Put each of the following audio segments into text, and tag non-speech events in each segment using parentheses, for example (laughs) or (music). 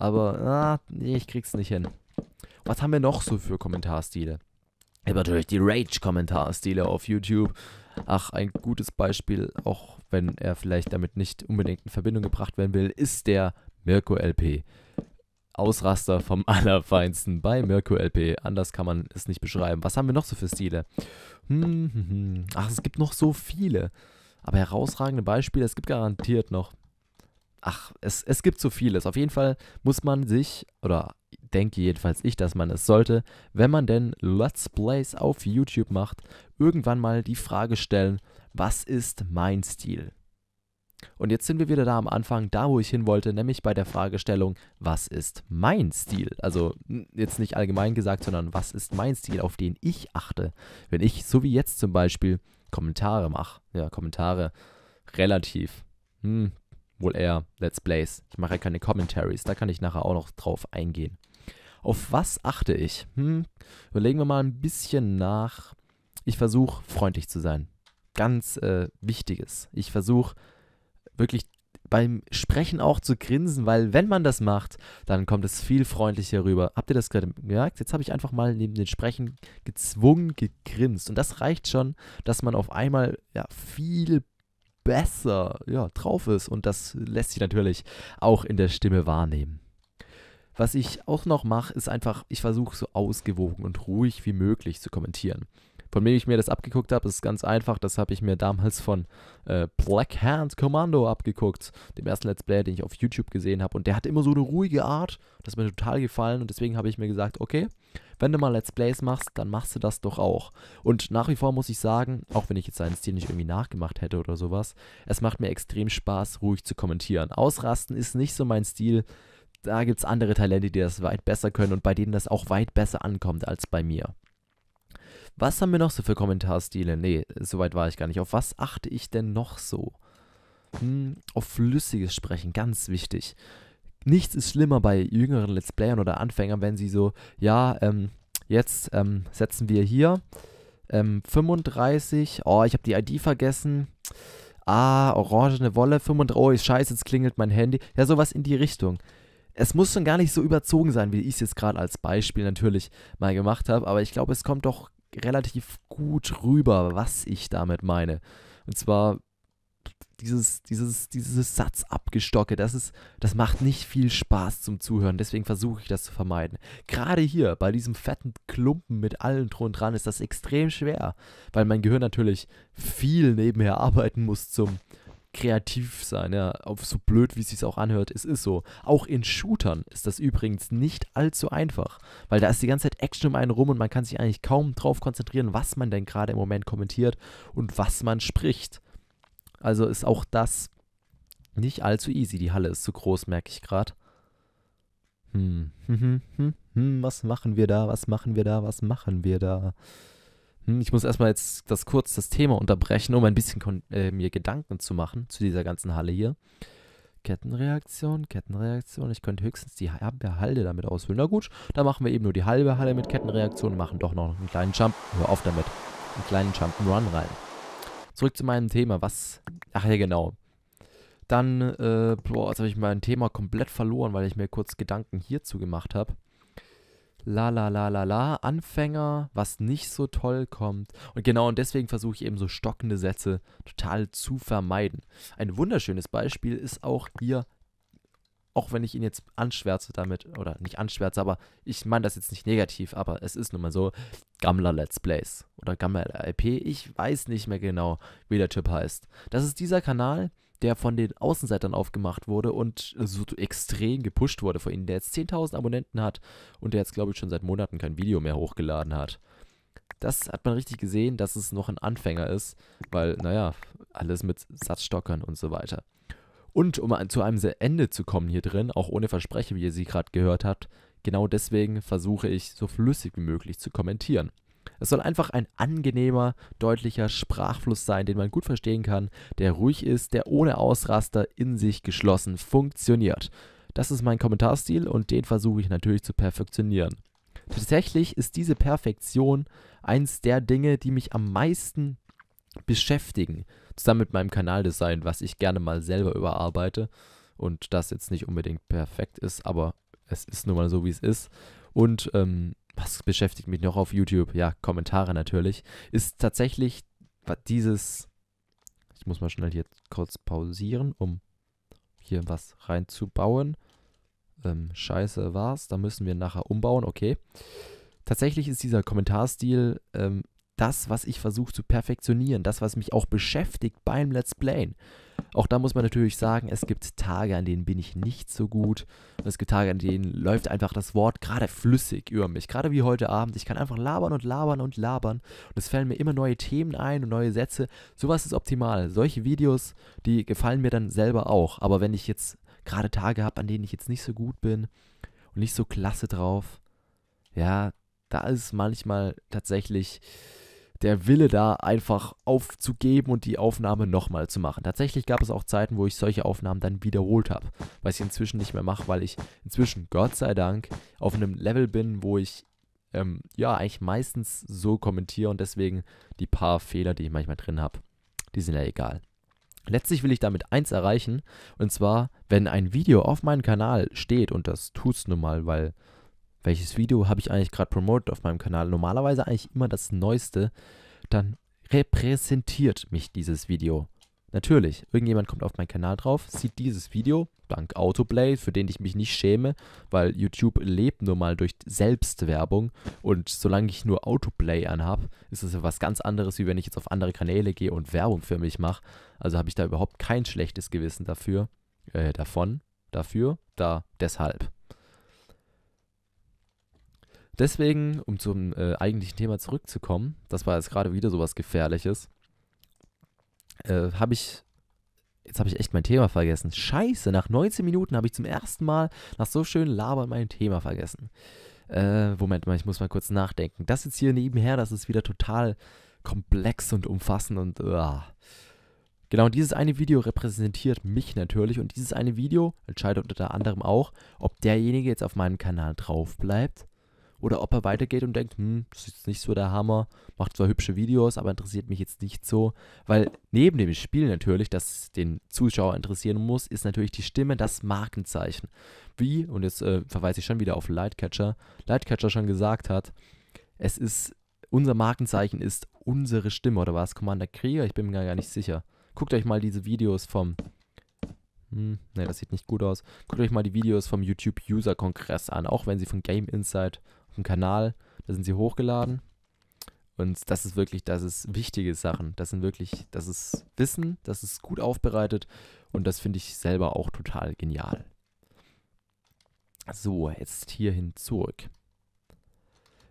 Aber ah, nee, ich krieg's nicht hin. Was haben wir noch so für Kommentarstile? Ich habe natürlich die Rage-Kommentarstile auf YouTube. Ach, ein gutes Beispiel, auch wenn er vielleicht damit nicht unbedingt in Verbindung gebracht werden will, ist der Mirko LP. Ausraster vom (laughs) Allerfeinsten bei Mirko LP. Anders kann man es nicht beschreiben. Was haben wir noch so für Stile? Hm, hm, hm. Ach, es gibt noch so viele. Aber herausragende Beispiele, es gibt garantiert noch ach, es, es gibt so vieles. Auf jeden Fall muss man sich, oder denke jedenfalls ich, dass man es sollte, wenn man denn Let's Plays auf YouTube macht, irgendwann mal die Frage stellen, was ist mein Stil? Und jetzt sind wir wieder da am Anfang, da wo ich hin wollte, nämlich bei der Fragestellung, was ist mein Stil? Also jetzt nicht allgemein gesagt, sondern was ist mein Stil, auf den ich achte, wenn ich, so wie jetzt zum Beispiel, Kommentare mache. Ja, Kommentare relativ hm, wohl eher Let's Plays. Ich mache ja keine Commentaries, da kann ich nachher auch noch drauf eingehen. Auf was achte ich? Hm, überlegen wir mal ein bisschen nach. Ich versuche freundlich zu sein. Ganz äh, wichtiges. Ich versuche wirklich beim Sprechen auch zu grinsen, weil wenn man das macht, dann kommt es viel freundlicher rüber. Habt ihr das gerade gemerkt? Jetzt habe ich einfach mal neben dem Sprechen gezwungen gegrinst. Und das reicht schon, dass man auf einmal ja, viel besser ja, drauf ist. Und das lässt sich natürlich auch in der Stimme wahrnehmen. Was ich auch noch mache, ist einfach, ich versuche so ausgewogen und ruhig wie möglich zu kommentieren. Von wem ich mir das abgeguckt habe, ist ganz einfach. Das habe ich mir damals von äh, Black Hand Commando abgeguckt, dem ersten Let's Play, den ich auf YouTube gesehen habe. Und der hat immer so eine ruhige Art. Das hat mir total gefallen. Und deswegen habe ich mir gesagt, okay, wenn du mal Let's Plays machst, dann machst du das doch auch. Und nach wie vor muss ich sagen, auch wenn ich jetzt seinen Stil nicht irgendwie nachgemacht hätte oder sowas, es macht mir extrem Spaß, ruhig zu kommentieren. Ausrasten ist nicht so mein Stil da gibt es andere Talente, die das weit besser können und bei denen das auch weit besser ankommt als bei mir. Was haben wir noch so für Kommentarstile? Nee, soweit war ich gar nicht. Auf was achte ich denn noch so? Hm, auf flüssiges Sprechen, ganz wichtig. Nichts ist schlimmer bei jüngeren Let's Playern oder Anfängern, wenn sie so, ja, ähm, jetzt ähm, setzen wir hier ähm, 35, oh, ich habe die ID vergessen. Ah, orangene Wolle, 35, oh, scheiße, jetzt klingelt mein Handy. Ja, sowas in die Richtung es muss schon gar nicht so überzogen sein, wie ich es jetzt gerade als Beispiel natürlich mal gemacht habe, aber ich glaube, es kommt doch relativ gut rüber, was ich damit meine. Und zwar dieses, dieses, dieses Satzabgestocke, das ist, das macht nicht viel Spaß zum Zuhören, deswegen versuche ich das zu vermeiden. Gerade hier, bei diesem fetten Klumpen mit allen drunter dran, ist das extrem schwer, weil mein Gehirn natürlich viel nebenher arbeiten muss zum, kreativ sein, ja, auf so blöd, wie es sich auch anhört, es ist so. Auch in Shootern ist das übrigens nicht allzu einfach, weil da ist die ganze Zeit Action um einen rum und man kann sich eigentlich kaum drauf konzentrieren, was man denn gerade im Moment kommentiert und was man spricht. Also ist auch das nicht allzu easy. Die Halle ist zu groß, merke ich gerade. Hm, hm, hm, hm, hm, was machen wir da? Was machen wir da? Was machen wir da? Hm, ich muss erstmal jetzt das kurz das Thema unterbrechen, um ein bisschen äh, mir Gedanken zu machen zu dieser ganzen Halle hier. Kettenreaktion, Kettenreaktion. Ich könnte höchstens die halbe Halle damit ausfüllen. Na gut, dann machen wir eben nur die halbe Halle mit Kettenreaktion, und machen doch noch einen kleinen Jump. Hör auf damit. Einen kleinen Jump'n'Run rein. Zurück zu meinem Thema. Was? Ach ja, genau. Dann, äh, boah, jetzt habe ich mein Thema komplett verloren, weil ich mir kurz Gedanken hierzu gemacht habe la la la la la, Anfänger, was nicht so toll kommt. Und genau und deswegen versuche ich eben so stockende Sätze total zu vermeiden. Ein wunderschönes Beispiel ist auch hier, auch wenn ich ihn jetzt anschwärze damit, oder nicht anschwärze, aber ich meine das jetzt nicht negativ, aber es ist nun mal so, Gamla Let's Plays oder Gamla LP, ich weiß nicht mehr genau, wie der Typ heißt. Das ist dieser Kanal, der von den Außenseitern aufgemacht wurde und so extrem gepusht wurde von ihnen, der jetzt 10.000 Abonnenten hat und der jetzt, glaube ich, schon seit Monaten kein Video mehr hochgeladen hat. Das hat man richtig gesehen, dass es noch ein Anfänger ist, weil, naja, alles mit Satzstockern und so weiter. Und um zu einem Ende zu kommen hier drin, auch ohne Verspreche, wie ihr sie gerade gehört habt, genau deswegen versuche ich so flüssig wie möglich zu kommentieren. Es soll einfach ein angenehmer, deutlicher Sprachfluss sein, den man gut verstehen kann, der ruhig ist, der ohne Ausraster in sich geschlossen funktioniert. Das ist mein Kommentarstil und den versuche ich natürlich zu perfektionieren. Tatsächlich ist diese Perfektion eins der Dinge, die mich am meisten beschäftigen, zusammen mit meinem Kanaldesign, was ich gerne mal selber überarbeite und das jetzt nicht unbedingt perfekt ist, aber es ist nun mal so, wie es ist. Und ähm, was beschäftigt mich noch auf YouTube? Ja, Kommentare natürlich. Ist tatsächlich dieses. Ich muss mal schnell hier kurz pausieren, um hier was reinzubauen. Ähm, scheiße war's, da müssen wir nachher umbauen, okay. Tatsächlich ist dieser Kommentarstil ähm, das, was ich versuche zu perfektionieren, das, was mich auch beschäftigt beim Let's Playen. Auch da muss man natürlich sagen, es gibt Tage, an denen bin ich nicht so gut. Und es gibt Tage, an denen läuft einfach das Wort gerade flüssig über mich. Gerade wie heute Abend. Ich kann einfach labern und labern und labern. Und es fällen mir immer neue Themen ein und neue Sätze. Sowas ist optimal. Solche Videos, die gefallen mir dann selber auch. Aber wenn ich jetzt gerade Tage habe, an denen ich jetzt nicht so gut bin und nicht so klasse drauf, ja, da ist manchmal tatsächlich der Wille da einfach aufzugeben und die Aufnahme nochmal zu machen. Tatsächlich gab es auch Zeiten, wo ich solche Aufnahmen dann wiederholt habe, was ich inzwischen nicht mehr mache, weil ich inzwischen, Gott sei Dank, auf einem Level bin, wo ich ähm, ja eigentlich meistens so kommentiere und deswegen die paar Fehler, die ich manchmal drin habe, die sind ja egal. Letztlich will ich damit eins erreichen, und zwar, wenn ein Video auf meinem Kanal steht, und das tut es nun mal, weil welches Video habe ich eigentlich gerade promotet auf meinem Kanal. Normalerweise eigentlich immer das Neueste. Dann repräsentiert mich dieses Video. Natürlich, irgendjemand kommt auf meinen Kanal drauf, sieht dieses Video, dank Autoplay, für den ich mich nicht schäme, weil YouTube lebt nur mal durch Selbstwerbung und solange ich nur Autoplay anhab, ist es was ganz anderes, wie wenn ich jetzt auf andere Kanäle gehe und Werbung für mich mache. Also habe ich da überhaupt kein schlechtes Gewissen dafür, äh, davon, dafür, da, deshalb. Deswegen, um zum äh, eigentlichen Thema zurückzukommen, das war jetzt gerade wieder sowas Gefährliches, äh, habe ich jetzt habe ich echt mein Thema vergessen. Scheiße, nach 19 Minuten habe ich zum ersten Mal nach so schönen Labern mein Thema vergessen. Äh, Moment mal, ich muss mal kurz nachdenken. Das jetzt hier nebenher, das ist wieder total komplex und umfassend und. Uh. Genau, dieses eine Video repräsentiert mich natürlich und dieses eine Video entscheidet unter anderem auch, ob derjenige jetzt auf meinem Kanal drauf bleibt oder ob er weitergeht und denkt, hm, das ist nicht so der Hammer, macht zwar hübsche Videos, aber interessiert mich jetzt nicht so. Weil neben dem Spiel natürlich, das den Zuschauer interessieren muss, ist natürlich die Stimme das Markenzeichen. Wie, und jetzt äh, verweise ich schon wieder auf Lightcatcher, Lightcatcher schon gesagt hat, es ist, unser Markenzeichen ist unsere Stimme, oder war es Commander Krieger? Ich bin mir gar nicht sicher. Guckt euch mal diese Videos vom, hm, ne, das sieht nicht gut aus. Guckt euch mal die Videos vom YouTube User Kongress an, auch wenn sie von Game Insight auf Kanal, da sind sie hochgeladen. Und das ist wirklich, das ist wichtige Sachen. Das sind wirklich, das ist Wissen, das ist gut aufbereitet und das finde ich selber auch total genial. So, jetzt hierhin zurück.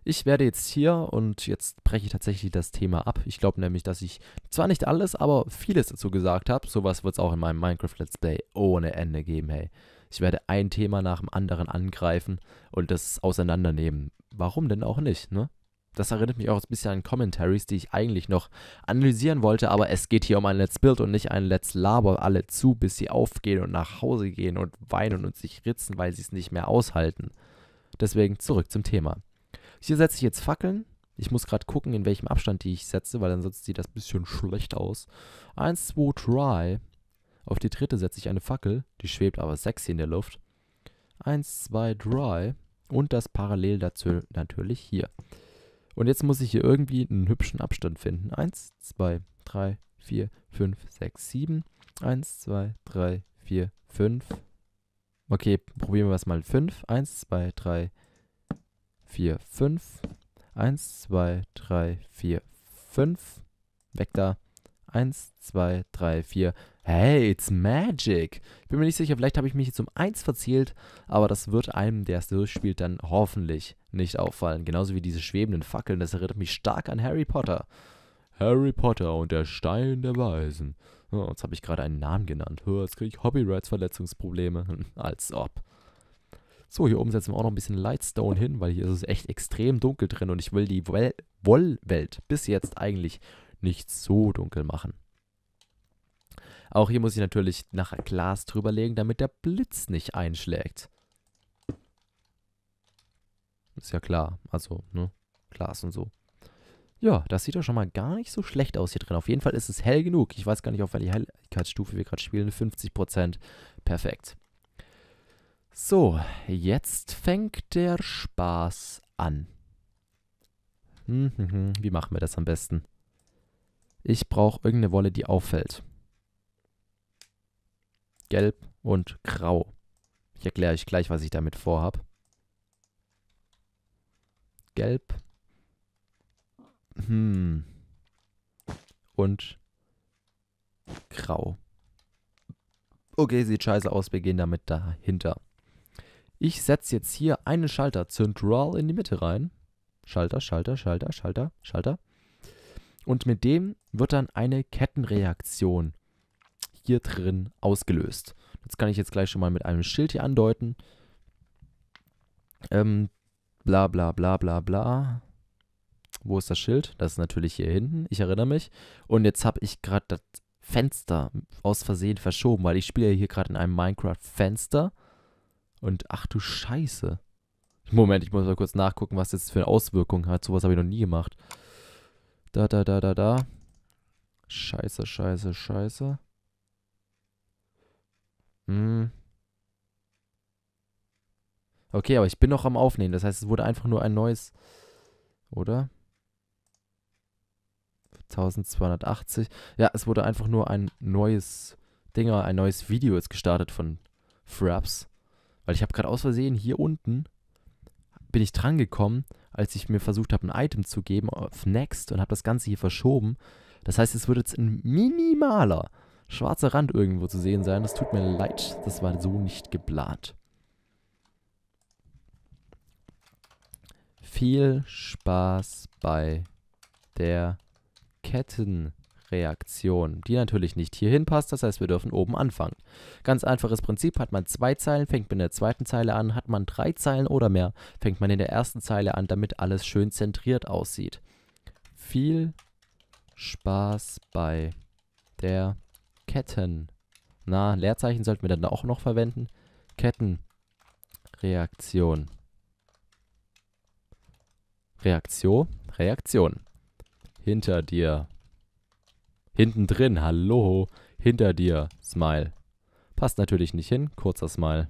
Ich werde jetzt hier und jetzt breche ich tatsächlich das Thema ab. Ich glaube nämlich, dass ich zwar nicht alles, aber vieles dazu gesagt habe. Sowas wird es auch in meinem Minecraft Let's Play ohne Ende geben, hey. Ich werde ein Thema nach dem anderen angreifen und das auseinandernehmen. Warum denn auch nicht, ne? Das erinnert mich auch ein bisschen an Commentaries, die ich eigentlich noch analysieren wollte, aber es geht hier um ein Let's Build und nicht ein Let's Laber. Alle zu, bis sie aufgehen und nach Hause gehen und weinen und sich ritzen, weil sie es nicht mehr aushalten. Deswegen zurück zum Thema. Hier setze ich jetzt Fackeln. Ich muss gerade gucken, in welchem Abstand die ich setze, weil ansonsten sieht das ein bisschen schlecht aus. 1, 2, 3. Auf die dritte setze ich eine Fackel, die schwebt aber sexy in der Luft. Eins, zwei, drei. Und das parallel dazu natürlich hier. Und jetzt muss ich hier irgendwie einen hübschen Abstand finden. Eins, zwei, drei, vier, fünf, sechs, sieben. Eins, zwei, drei, vier, fünf. Okay, probieren wir es mal. Fünf. Eins, zwei, drei, vier, fünf. Eins, zwei, drei, vier, fünf. Weg da. Eins, zwei, drei, vier. Hey, it's magic. Ich bin mir nicht sicher, vielleicht habe ich mich jetzt um eins verzielt, aber das wird einem, der es durchspielt, dann hoffentlich nicht auffallen. Genauso wie diese schwebenden Fackeln, das erinnert mich stark an Harry Potter. Harry Potter und der Stein der Weisen. Oh, jetzt habe ich gerade einen Namen genannt. Oh, jetzt kriege ich Hobbyrights-Verletzungsprobleme. (laughs) Als ob. So, hier oben setzen wir auch noch ein bisschen Lightstone hin, weil hier ist es echt extrem dunkel drin und ich will die Wollwelt bis jetzt eigentlich nicht so dunkel machen. Auch hier muss ich natürlich nach Glas drüber legen, damit der Blitz nicht einschlägt. Ist ja klar. Also, ne? Glas und so. Ja, das sieht doch schon mal gar nicht so schlecht aus hier drin. Auf jeden Fall ist es hell genug. Ich weiß gar nicht, auf welche Helligkeitsstufe wir gerade spielen. 50%. Perfekt. So, jetzt fängt der Spaß an. Hm, hm, hm. Wie machen wir das am besten? Ich brauche irgendeine Wolle, die auffällt. Gelb und grau. Ich erkläre euch gleich, was ich damit vorhab. Gelb. Hm. Und grau. Okay, sieht scheiße aus, wir gehen damit dahinter. Ich setze jetzt hier einen Schalter zentral in die Mitte rein. Schalter, Schalter, Schalter, Schalter, Schalter. Und mit dem wird dann eine Kettenreaktion hier drin ausgelöst. Das kann ich jetzt gleich schon mal mit einem Schild hier andeuten. Ähm, bla bla bla bla bla. Wo ist das Schild? Das ist natürlich hier hinten, ich erinnere mich. Und jetzt habe ich gerade das Fenster aus Versehen verschoben, weil ich spiele hier gerade in einem Minecraft-Fenster. Und ach du Scheiße. Moment, ich muss mal kurz nachgucken, was das für eine Auswirkung hat. Sowas habe ich noch nie gemacht. Da, da, da, da, da. Scheiße, scheiße, scheiße. Hm. Okay, aber ich bin noch am Aufnehmen. Das heißt, es wurde einfach nur ein neues. Oder? 1280. Ja, es wurde einfach nur ein neues Dinger, ein neues Video jetzt gestartet von Fraps. Weil ich habe gerade aus Versehen hier unten bin ich dran gekommen als ich mir versucht habe, ein Item zu geben auf Next und habe das Ganze hier verschoben. Das heißt, es wird jetzt ein minimaler schwarzer Rand irgendwo zu sehen sein. Das tut mir leid, das war so nicht geplant. Viel Spaß bei der Ketten. Reaktion, die natürlich nicht hierhin passt, das heißt, wir dürfen oben anfangen. Ganz einfaches Prinzip, hat man zwei Zeilen, fängt man in der zweiten Zeile an, hat man drei Zeilen oder mehr, fängt man in der ersten Zeile an, damit alles schön zentriert aussieht. Viel Spaß bei der Ketten. Na, Leerzeichen sollten wir dann auch noch verwenden. Kettenreaktion. Reaktion, Reaktion. Hinter dir. Hinten drin, hallo, hinter dir, Smile. Passt natürlich nicht hin, kurzer Smile.